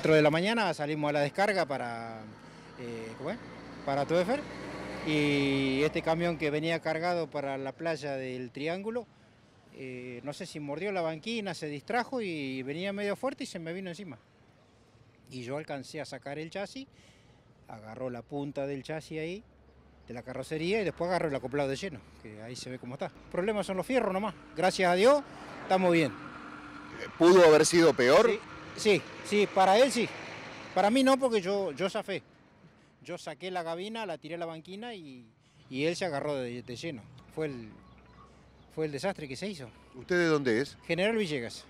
4 de la mañana salimos a la descarga para, eh, Tuefer y este camión que venía cargado para la playa del Triángulo, eh, no sé si mordió la banquina, se distrajo y venía medio fuerte y se me vino encima. Y yo alcancé a sacar el chasis, agarró la punta del chasis ahí, de la carrocería y después agarró el acoplado de lleno, que ahí se ve cómo está. El problema son los fierros nomás, gracias a Dios estamos bien. ¿Pudo haber sido peor? Sí, sí, para él sí. Para mí no, porque yo, yo zafé. Yo saqué la gabina, la tiré a la banquina y, él se agarró de, lleno. Fue el, fue el desastre que se hizo. ¿Usted de dónde es? General Villegas.